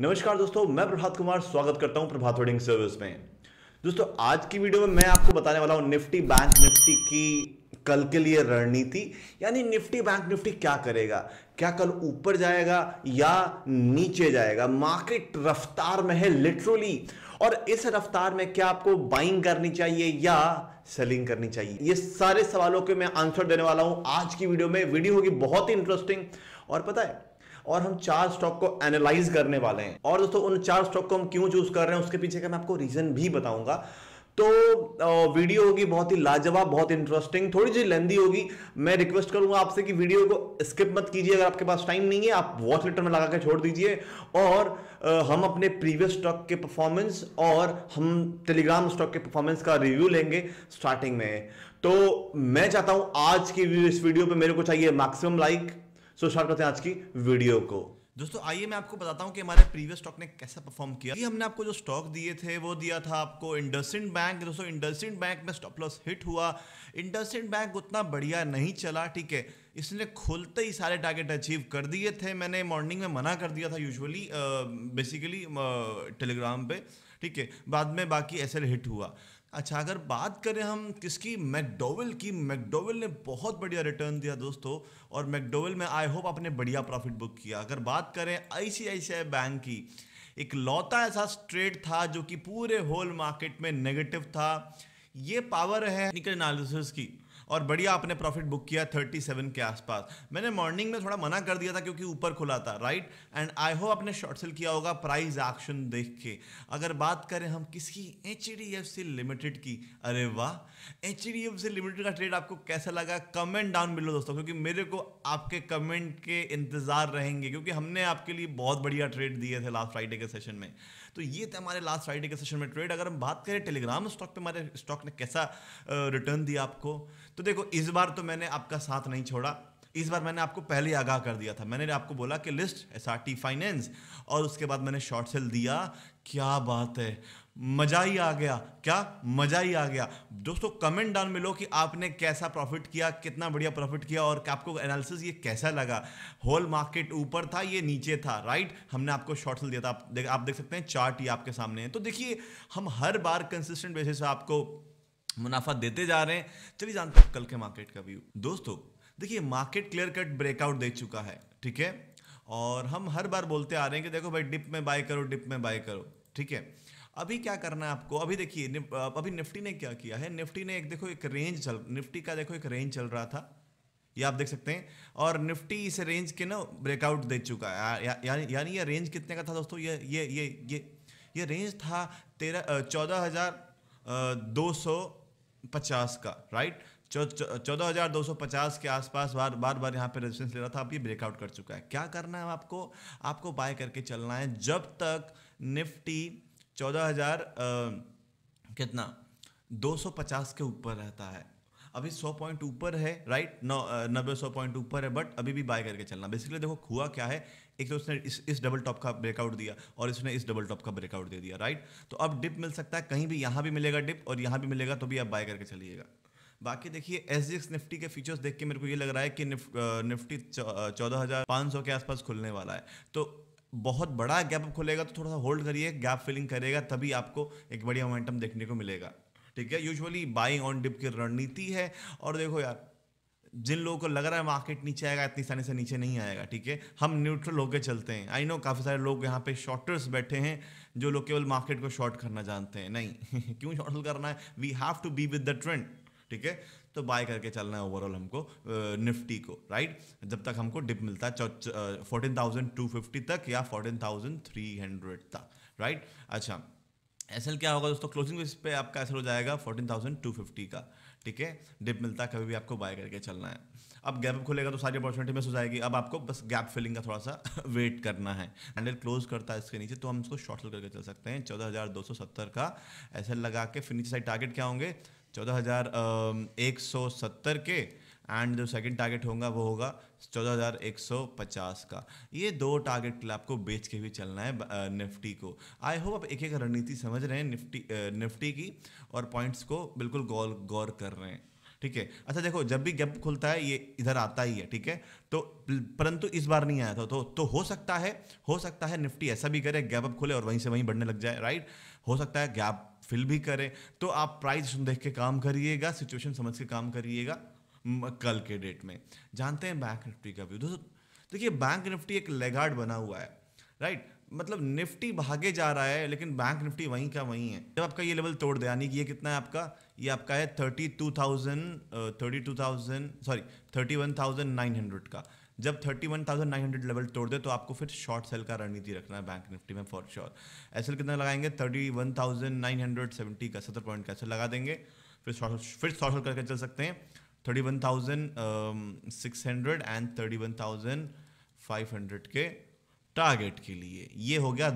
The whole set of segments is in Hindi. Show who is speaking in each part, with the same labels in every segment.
Speaker 1: नमस्कार दोस्तों मैं प्रभात कुमार स्वागत करता हूं प्रभात ट्रेडिंग सर्विस में दोस्तों आज की वीडियो में मैं आपको बताने वाला हूं निफ्टी बैंक निफ्टी की कल के लिए रणनीति यानी निफ्टी बैंक निफ्टी क्या करेगा क्या कल ऊपर जाएगा या नीचे जाएगा मार्केट रफ्तार में है लिटरली और इस रफ्तार में क्या आपको बाइंग करनी चाहिए या सेलिंग करनी चाहिए ये सारे सवालों के मैं आंसर देने वाला हूं आज की वीडियो में वीडियो होगी बहुत ही इंटरेस्टिंग और पता है और हम चार स्टॉक को एनालाइज करने वाले हैं और दोस्तों उन चार स्टॉक को हम क्यों चूज कर रहे हैं उसके पीछे का मैं आपको रीजन भी बताऊंगा तो वीडियो होगी बहुत ही लाजवाब बहुत इंटरेस्टिंग थोड़ी सी लेंदी होगी मैं रिक्वेस्ट करूंगा आपसे कि वीडियो को स्किप मत कीजिए अगर आपके पास टाइम नहीं है आप वॉच लेटर में लगा के छोड़ दीजिए और हम अपने प्रीवियस स्टॉक के परफॉर्मेंस और हम टेलीग्राम स्टॉक के परफॉर्मेंस का रिव्यू लेंगे स्टार्टिंग में तो मैं चाहता हूं आज की इस वीडियो पर मेरे को चाहिए मैक्सिमम लाइक सो स्टार्ट करते हैं आज की वीडियो को दोस्तों आइए मैं आपको बताता हूँ कि हमारे प्रीवियस स्टॉक ने कैसा परफॉर्म किया ये हमने आपको जो स्टॉक दिए थे वो दिया था आपको इंडसिंड बैंक दोस्तों इंडसिंड बैंक में स्टॉप लॉस हिट हुआ इंडसिंड बैंक उतना बढ़िया नहीं चला ठीक है इसने खुलते ही सारे टारगेट अचीव कर दिए थे मैंने मॉर्निंग में मना कर दिया था यूजुअली बेसिकली टेलीग्राम पे ठीक है बाद में बाकी एस हिट हुआ अच्छा अगर बात करें हम किसकी मैकडोवल की मैकडोवल ने बहुत बढ़िया रिटर्न दिया दोस्तों और मैकडोवल में आई होप आपने बढ़िया प्रॉफिट बुक किया अगर बात करें आईसीआईसीआई बैंक की एक लौता ऐसा स्ट्रेट था जो कि पूरे होल मार्केट में नेगेटिव था ये पावर है निकल एनालिसिस की और बढ़िया आपने प्रॉफिट बुक किया 37 के आसपास मैंने मॉर्निंग में थोड़ा मना कर दिया था क्योंकि ऊपर खुला था राइट एंड आई होप आपने शॉर्ट सेल किया होगा प्राइस एक्शन देख के अगर बात करें हम किसकी एच लिमिटेड की अरे वाह एच लिमिटेड का ट्रेड आपको कैसा लगा कमेंट डाउन बिलो दोस्तों क्योंकि मेरे को आपके कमेंट के इंतज़ार रहेंगे क्योंकि हमने आपके लिए बहुत बढ़िया ट्रेड दिए थे लास्ट फ्राइडे के सेशन में तो ये थे हमारे लास्ट फ्राइडे के सेशन में ट्रेड अगर हम बात करें टेलीग्राम स्टॉक पे हमारे स्टॉक ने कैसा रिटर्न दिया आपको तो देखो इस बार तो मैंने आपका साथ नहीं छोड़ा इस बार मैंने आपको पहले आगाह कर दिया था मैंने आपको बोला कि लिस्ट एस फाइनेंस और उसके बाद मैंने शॉर्ट सेल दिया क्या बात है मज़ा ही आ गया क्या मज़ा ही आ गया दोस्तों कमेंट डाउन में लो कि आपने कैसा प्रॉफिट किया कितना बढ़िया प्रॉफिट किया और आपको एनालिसिस ये कैसा लगा होल मार्केट ऊपर था ये नीचे था राइट हमने आपको शॉर्ट सेल दिया था आप देख आप देख सकते हैं चार्ट ही आपके सामने है तो देखिए हम हर बार कंसिस्टेंट बेसिस आपको मुनाफा देते जा रहे हैं चलिए जानते हैं कल के मार्केट का व्यू दोस्तों देखिए मार्केट क्लियर कट ब्रेकआउट दे चुका है ठीक है और हम हर बार बोलते आ रहे हैं कि देखो भाई डिप में बाय करो डिप में बाय करो ठीक है अभी क्या करना है आपको अभी देखिए अभी निफ्टी ने क्या किया है निफ्टी ने एक देखो एक रेंज चल निफ्टी का देखो एक रेंज चल रहा था ये आप देख सकते हैं और निफ्टी इस रेंज के ना ब्रेकआउट दे चुका है यानी यानी ये रेंज कितने का था दोस्तों ये ये ये ये ये रेंज था तेरह चौदह हज़ार दो सौ पचास का राइट चौदह हज़ार दो सौ पचास के आसपास बार बार बार यहाँ पे रेजिस्टेंस ले रहा था अब ये ब्रेकआउट कर चुका है क्या करना है आपको आपको बाय करके चलना है जब तक निफ्टी चौदह हज़ार कितना दो सौ पचास के ऊपर रहता है अभी सौ पॉइंट ऊपर है राइट नौ नब्बे सौ पॉइंट ऊपर है बट अभी भी बाय करके चलना बेसिकली देखो हुआ क्या है एक तो उसने इस इस डबल टॉप का ब्रेकआउट दिया और इसने इस डबल टॉप का ब्रेकआउट दे दिया राइट तो अब डिप मिल सकता है कहीं भी यहाँ भी मिलेगा डिप और यहाँ भी मिलेगा तो भी आप बाय करके चलिएगा बाकी देखिए एस जी निफ्टी के फीचर्स देख के मेरे को ये लग रहा है कि निफ्टी चौदह हज़ार पाँच सौ के आसपास खुलने वाला है तो बहुत बड़ा गैप खुलेगा तो थोड़ा सा होल्ड करिए गैप फिलिंग करेगा तभी आपको एक बढ़िया मोमेंटम देखने को मिलेगा ठीक है यूजुअली बाइंग ऑन डिप की रणनीति है और देखो यार जिन लोगों को लग रहा है मार्केट नीचे आएगा इतनी आसानी से नीचे नहीं आएगा ठीक है हम न्यूट्रल होकर चलते हैं आई नो काफ़ी सारे लोग यहाँ पे शॉर्टर्स बैठे हैं जो लोग केवल मार्केट को शॉर्ट करना जानते हैं नहीं क्यों शॉर्टल करना है we have to be with the trend ठीक है तो बाय करके चलना है ओवरऑल हमको निफ्टी को राइट जब तक हमको डिप मिलता है फोर्टीन थाउजेंड टू फिफ्टी तक या फोर्टीन थाउजेंड थ्री हंड्रेड तक राइट अच्छा एस क्या होगा दोस्तों क्लोजिंग बेस पे आपका एस हो जाएगा फोर्टीन थाउजेंड टू फिफ्टी का ठीक है डिप मिलता है कभी भी आपको बाय करके चलना है अब गैप खुलेगा तो सारी अपॉर्चुनिटी मिस हो जाएगी अब आपको बस गैप फिलिंग का थोड़ा सा वेट करना है हैंडल क्लोज करता है इसके नीचे तो हम इसको शॉर्ट सेल करके चल सकते हैं चौदह हज़ार दो सौ सत्तर का एस लगा के फिर नीचे साइड टारगेट क्या होंगे चौदह हज़ार एक सौ सत्तर के एंड जो सेकंड टारगेट होगा वो होगा चौदह हज़ार एक सौ पचास का ये दो टारगेट के लिए आपको बेच के भी चलना है निफ्टी को आई होप आप एक एक रणनीति समझ रहे हैं निफ्टी निफ्टी की और पॉइंट्स को बिल्कुल गौर गौर कर रहे हैं ठीक है अच्छा देखो जब भी गैप खुलता है ये इधर आता ही है ठीक है तो परंतु इस बार नहीं आया था तो तो हो सकता है हो सकता है निफ्टी ऐसा भी करे गैप अप खुले और वहीं से वहीं बढ़ने लग जाए राइट हो सकता है गैप फिल भी करें तो आप प्राइस देख के काम करिएगा सिचुएशन समझ के काम करिएगा कल के डेट में जानते हैं बैंक निफ्टी का व्यू दोस्तों देखिए बैंक निफ्टी एक लेगार्ड बना हुआ है राइट मतलब निफ्टी भागे जा रहा है लेकिन बैंक निफ्टी वहीं का वहीं है जब आपका ये लेवल तोड़ दे यानी कि ये कितना है आपका ये आपका है thirty two thousand thirty two thousand sorry thirty one thousand nine hundred का जब thirty one thousand nine hundred level तोड़ दे तो आपको फिर शॉर्ट सेल का रणनीति रखना है बैंक निफ्टी में फॉर श्योर एस कितना लगाएंगे thirty one thousand nine hundred seventy का सत्तर पॉइंट का एस लगा देंगे फिर शॉर्ट फिर शॉर्ट सेल करके चल सकते हैं thirty one thousand six hundred and thirty one thousand five hundred के टारगेट के लिए ये हो गया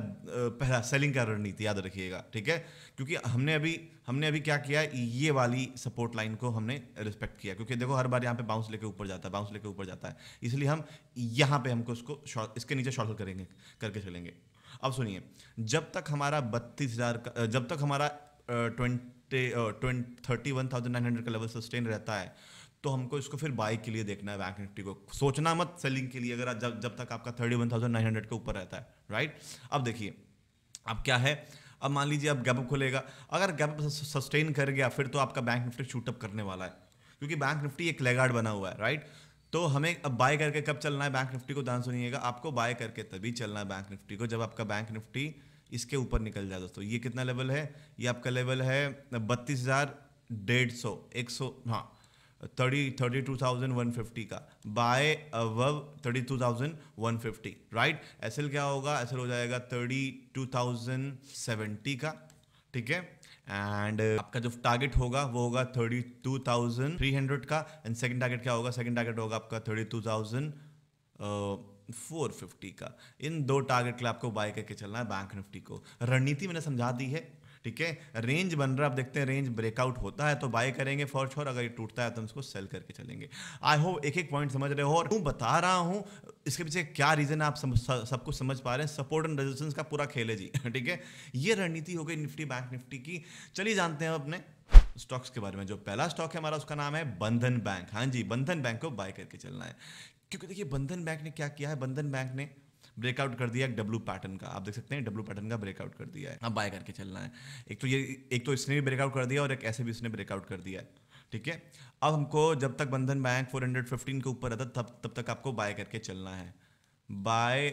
Speaker 1: पहला सेलिंग का रणनीति याद रखिएगा ठीक है क्योंकि हमने अभी हमने अभी क्या किया ये वाली सपोर्ट लाइन को हमने रिस्पेक्ट किया क्योंकि देखो हर बार यहाँ पे बाउंस लेके ऊपर जाता है बाउंस लेके ऊपर जाता है इसलिए हम यहाँ पे हमको उसको इसके नीचे शॉर्ट करेंगे करके चलेंगे अब सुनिए जब तक हमारा बत्तीस हज़ार जब तक हमारा twenty thirty one thousand nine hundred का लेवल सस्टेन रहता है तो हमको इसको फिर बाय के लिए देखना है बैंक निफ्टी को सोचना मत सेलिंग के लिए अगर जब जब तक आपका thirty one thousand nine hundred के ऊपर रहता है राइट अब देखिए अब क्या है अब मान लीजिए अब गैप खुलेगा अगर गैप सस्टेन कर गया फिर तो आपका बैंक निफ्टी शूटअप करने वाला है क्योंकि बैंक निफ्टी एक लेगार्ड बना हुआ है राइट तो हमें अब बाय करके कब चलना है बैंक निफ्टी को ध्यान सुनिएगा आपको बाय करके तभी चलना है बैंक निफ्टी को जब आपका बैंक निफ्टी इसके ऊपर निकल जाए दोस्तों ये कितना लेवल है ये आपका लेवल है बत्तीस हज़ार डेढ़ सौ एक सौ हाँ thirty thirty two thousand one fifty का buy above thirty two thousand one fifty right S L क्या होगा एस एल हो जाएगा थर्टी टू थाउजेंड सेवेंटी का ठीक है एंड uh, आपका जो टारगेट होगा वो होगा thirty two thousand three hundred का एंड सेकेंड टारगेट क्या होगा सेकंड टारगेट होगा आपका thirty two thousand four fifty का इन दो टारगेट के लिए आपको बाय करके चलना है बैंक निफ्टी को रणनीति मैंने समझा दी है ठीक है रेंज बन रहा है आप देखते हैं रेंज ब्रेकआउट होता है तो बाय करेंगे फॉर श्योर अगर ये टूटता है तो हम इसको सेल करके चलेंगे आई होप एक एक पॉइंट समझ रहे हो और क्यों बता रहा हूँ इसके पीछे क्या रीज़न है आप सब, सब कुछ समझ पा रहे हैं सपोर्ट एंड रेजिस्टेंस का पूरा खेल है जी ठीक है ये रणनीति हो गई निफ्टी बैंक निफ्टी की चलिए जानते हैं अपने स्टॉक्स के बारे में जो पहला स्टॉक है हमारा उसका नाम है बंधन बैंक हाँ जी बंधन बैंक को बाय करके चलना है क्योंकि देखिए बंधन बैंक ने क्या किया है बंधन बैंक ने ब्रेकआउट कर दिया एक डब्लू पैटर्न का आप देख सकते हैं डब्लू पैटर्न का ब्रेकआउट कर दिया है अब बाय करके चलना है एक तो ये एक तो इसने भी ब्रेकआउट कर दिया और एक ऐसे भी इसने ब्रेकआउट कर दिया है ठीक है अब हमको जब तक बंधन बैंक 415 के ऊपर रहता तब तब तक आपको बाय करके चलना है बाय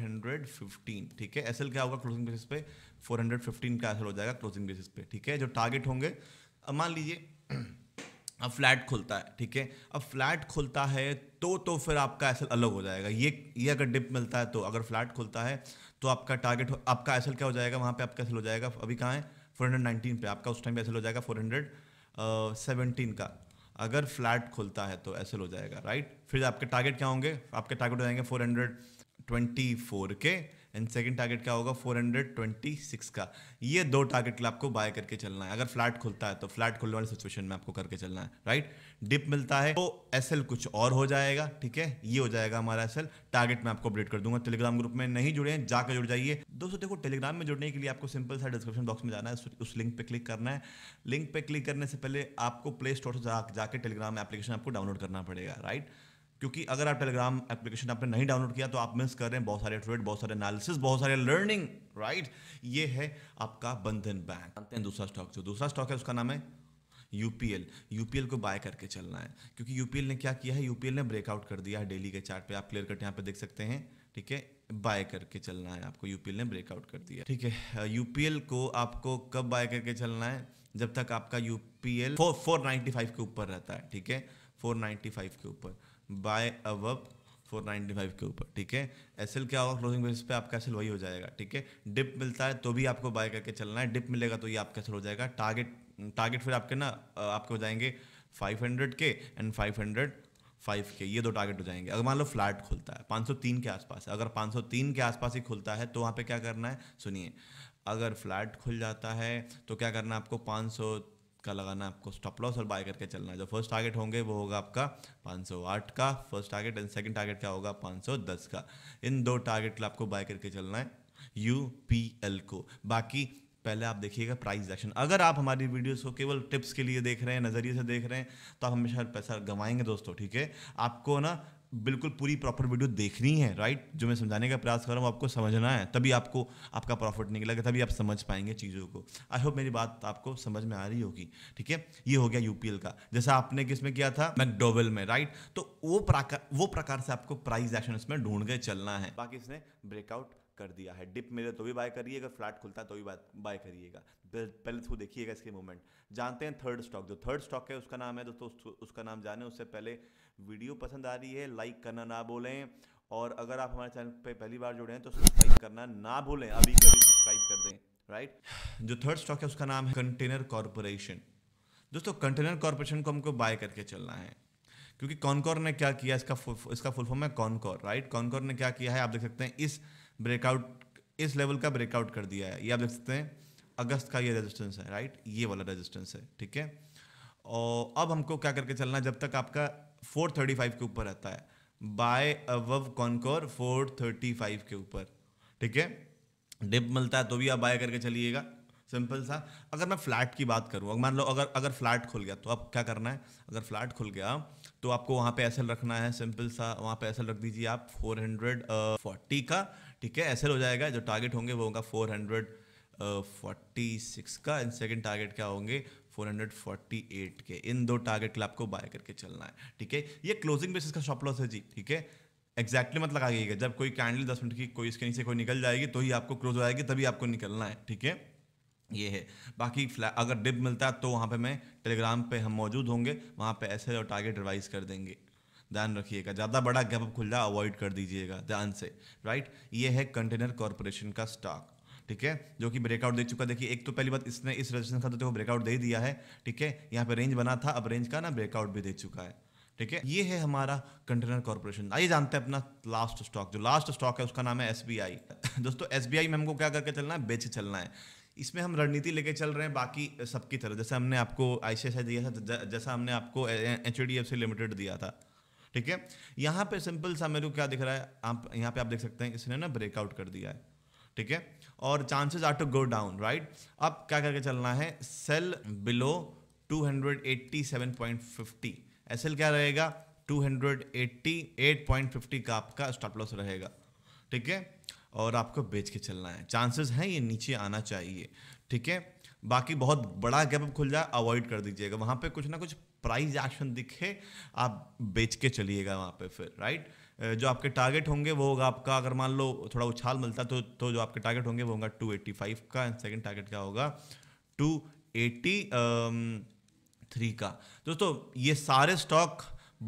Speaker 1: हंड्रेड 415 ठीक है एसएल क्या होगा क्लोजिंग बेसिस पे 415 का एसएल हो जाएगा क्लोजिंग बेसिस पे ठीक है जो टारगेट होंगे मान लीजिए अब फ्लैट खुलता है ठीक है अब फ्लैट खुलता है तो तो फिर आपका एसल अलग हो जाएगा ये ये अगर डिप मिलता है तो अगर फ्लैट खुलता है तो आपका टारगेट आपका एसल क्या हो जाएगा वहाँ पे आपका एसल हो जाएगा अभी कहाँ है फोर हंड्रेड पे आपका उस टाइम एसल हो जाएगा फोर हंड्रेड सेवनटीन का अगर फ्लैट खुलता है तो एसल हो जाएगा राइट फिर आपके टारगेट क्या होंगे आपके टारगेट हो जाएंगे फोर हंड्रेड ट्वेंटी फोर के एंड सेकंड टारगेट क्या होगा 426 का ये दो टारगेट के आपको बाय करके चलना है अगर फ्लैट खुलता है तो फ्लैट खुलने वाली सिचुएशन में आपको करके चलना है राइट डिप मिलता है तो एस कुछ और हो जाएगा ठीक है ये हो जाएगा हमारा एस टारगेट मैं आपको अपडेट कर दूंगा टेलीग्राम ग्रुप में नहीं जुड़े हैं जाकर जुड़ जाइए दोस्तों देखो टेलीग्राम में जुड़ने के लिए आपको सिंपल सा डिस्क्रिप्शन बॉक्स में जाना है उस लिंक पे क्लिक करना है लिंक पे क्लिक करने से पहले आपको प्ले स्टोर से जाकर टेलीग्राम एप्लीकेशन आपको डाउनलोड करना पड़ेगा राइट क्योंकि अगर आप टेलीग्राम एप्लीकेशन आपने नहीं डाउनलोड किया तो आप मिस कर रहे हैं बहुत सारे ट्रेड बहुत सारे एनालिसिस बहुत सारे लर्निंग राइट ये है आपका बंधन बैंक जानते हैं दूसरा स्टॉक जो दूसरा स्टॉक है उसका नाम है यूपीएल यूपीएल को बाय करके चलना है क्योंकि यूपीएल ने क्या किया है यूपीएल ने ब्रेकआउट कर दिया है डेली के चार्ट पे आप क्लियर कट यहाँ पे देख सकते हैं ठीक है बाय करके चलना है आपको यूपीएल ने ब्रेकआउट कर दिया ठीक है यूपीएल को आपको कब बाय करके चलना है जब तक आपका UPL four four ninety five के ऊपर रहता है ठीक है फोर नाइन्टी फाइव के ऊपर बाय अब 495 के ऊपर ठीक है एसएल क्या होगा क्लोजिंग बेसिस पे आपका एसएल वही हो जाएगा ठीक है डिप मिलता है तो भी आपको बाय करके चलना है डिप मिलेगा तो ये आपका एस हो जाएगा टारगेट टारगेट फिर आपके ना आपके हो जाएंगे 500 के एंड 500 फाइव के ये दो टारगेट हो जाएंगे अगर मान लो फ्लैट खुलता है 503 के आसपास अगर 503 के आसपास ही खुलता है तो वहाँ पे क्या करना है सुनिए अगर फ्लैट खुल जाता है तो क्या करना है आपको 500 का लगाना है आपको स्टॉप लॉस और बाय करके चलना जो फर्स्ट टारगेट होंगे वो होगा आपका 508 का first target and second target क्या होगा 510 का इन दो टारगेट के आपको बाय करके चलना है यू पी एल को बाकी पहले आप देखिएगा प्राइस एक्शन अगर आप हमारी वीडियोस को केवल टिप्स के लिए देख रहे हैं नज़रिए से देख रहे हैं तो आप हमेशा पैसा गंवाएंगे दोस्तों ठीक है आपको ना बिल्कुल पूरी प्रॉपर वीडियो देखनी है राइट जो मैं समझाने का प्रयास कर रहा हूँ आपको समझना है तभी आपको आपका प्रॉफिट निकलेगा तभी आप समझ पाएंगे चीज़ों को आई होप मेरी बात आपको समझ में आ रही होगी ठीक है ये हो गया यूपीएल का जैसा आपने किस में किया था मैकडोवेल में राइट तो वो प्रकार वो प्रकार से आपको प्राइज एक्शन इसमें ढूंढ के चलना है बाकी इसने ब्रेकआउट कर दिया है डिप मिले तो भी बाय करिएगा फ्लैट खुलता है तो भी बाय करिएगा पहले थ्रू तो देखिएगा इसके मूवमेंट जानते हैं थर्ड स्टॉक जो थर्ड स्टॉक है उसका नाम है दोस्तों उस, उसका नाम जाने उससे पहले वीडियो पसंद आ रही है लाइक करना ना बोलें और अगर आप हमारे चैनल पर पहली बार जुड़े हैं तो सब्सक्राइब करना ना भूलें अभी कभी सब्सक्राइब कर दें राइट जो थर्ड स्टॉक है उसका नाम है कंटेनर कॉरपोरेशन दोस्तों कंटेनर कॉरपोरेशन को हमको बाय करके चलना है क्योंकि कॉनकॉर ने क्या किया इसका फुल, इसका फुल फॉर्म है कॉनकॉर राइट कॉनकॉर ने क्या किया है आप देख सकते हैं इस ब्रेकआउट इस लेवल का ब्रेकआउट कर दिया है ये आप देख सकते हैं अगस्त का ये रेजिस्टेंस है राइट ये वाला रेजिस्टेंस है ठीक है और अब हमको क्या करके चलना है जब तक आपका 435 के ऊपर रहता है बाय अवव कॉनकोर 435 के ऊपर ठीक है डिप मिलता है तो भी आप बाय करके चलिएगा सिंपल सा अगर मैं फ्लैट की बात करूँ मान लो अगर अगर फ्लैट खुल गया तो अब क्या करना है अगर फ्लैट खुल गया तो आपको वहाँ पे एसएल रखना है सिंपल सा वहाँ पे एसएल रख दीजिए आप 440 uh, का ठीक है ऐसे हो जाएगा जो टारगेट होंगे वो होगा फोर हंड्रेड फोर्टी सिक्स का एंड सेकेंड टारगेट क्या होंगे 448 के इन दो टारगेट के लिए आपको बाय करके चलना है ठीक है ये क्लोजिंग बेसिस का शॉप लॉस है जी ठीक है एग्जैक्टली मत लगाइएगा जब कोई कैंडल दस मिनट की कोई इसके नीचे कोई निकल जाएगी तो ही आपको क्लोज हो जाएगी तभी आपको निकलना है ठीक है ये है बाकी अगर डिप मिलता है तो वहाँ पे मैं टेलीग्राम पे हम मौजूद होंगे वहाँ पे ऐसे और टारगेट रिवाइज कर देंगे ध्यान रखिएगा ज़्यादा बड़ा गैप अप जाए अवॉइड कर दीजिएगा ध्यान से राइट ये है कंटेनर कॉरपोरेशन का स्टॉक ठीक है जो कि ब्रेकआउट दे चुका देखिए एक तो पहली बात इसने इस रजिस्ट्रेशन का तो देखो ब्रेकआउट दे दिया है ठीक है यहाँ पे रेंज बना था अब रेंज का ना ब्रेकआउट भी दे चुका है ठीक है ये है हमारा कंटेनर कॉरपोरेशन आइए जानते हैं अपना लास्ट स्टॉक जो लास्ट स्टॉक है उसका नाम है एस दोस्तों एस में हमको क्या करके चलना है बेच चलना है इसमें हम रणनीति लेके चल रहे हैं बाकी सबकी तरह जैसे हमने आपको आई दिया था जैसा हमने आपको एच लिमिटेड दिया था ठीक है यहाँ पे सिंपल सा मेरे को क्या दिख रहा है आप यहाँ पे आप देख सकते हैं इसने ना ब्रेकआउट कर दिया है ठीक है और chances are to go down right अब क्या करके चलना है सेल बिलो 287.50 एसएल क्या रहेगा 288.50 का आपका स्टॉप लॉस रहेगा ठीक है और आपको बेच के चलना है चांसेस हैं ये नीचे आना चाहिए ठीक है बाकी बहुत बड़ा गैप खुल जाए अवॉइड कर दीजिएगा वहाँ पे कुछ ना कुछ प्राइज एक्शन दिखे आप बेच के चलिएगा वहाँ पे फिर राइट जो आपके टारगेट होंगे वो होगा आपका अगर मान लो थोड़ा उछाल मिलता तो तो जो आपके टारगेट होंगे वो होगा 285 का एंड सेकंड टारगेट क्या होगा 283 का दोस्तों ये सारे स्टॉक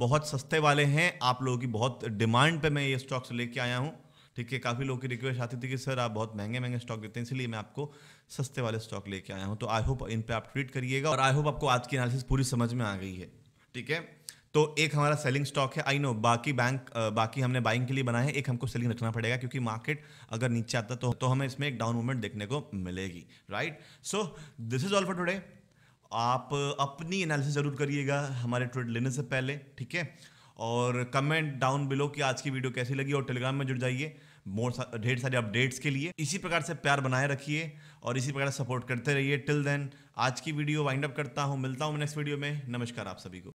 Speaker 1: बहुत सस्ते वाले हैं आप लोगों की बहुत डिमांड पे मैं ये स्टॉक्स लेके आया हूँ ठीक है काफ़ी लोगों की रिक्वेस्ट आती थी कि सर आप बहुत महंगे महंगे स्टॉक देते हैं इसलिए मैं आपको सस्ते वाले स्टॉक लेके आया हूँ तो आई होप इन पर आप ट्वीट करिएगा और आई होप आपको आज की एनालिसिस पूरी समझ में आ गई है ठीक है तो एक हमारा सेलिंग स्टॉक है आई नो बाकी बैंक बाकी हमने बाइंग के लिए बनाए हैं एक हमको सेलिंग रखना पड़ेगा क्योंकि मार्केट अगर नीचे आता तो तो हमें इसमें एक डाउन मूवमेंट देखने को मिलेगी right so this is all for today आप अपनी एनालिसिस जरूर करिएगा हमारे ट्रेड लेने से पहले ठीक है और कमेंट डाउन बिलो कि आज की वीडियो कैसी लगी और टेलीग्राम में जुड़ जाइए मोर ढेर सारे अपडेट्स के लिए इसी प्रकार से प्यार बनाए रखिए और इसी प्रकार सपोर्ट करते रहिए टिल देन आज की वीडियो वाइंड अप करता हूँ मिलता हूँ नेक्स्ट वीडियो में नमस्कार आप सभी को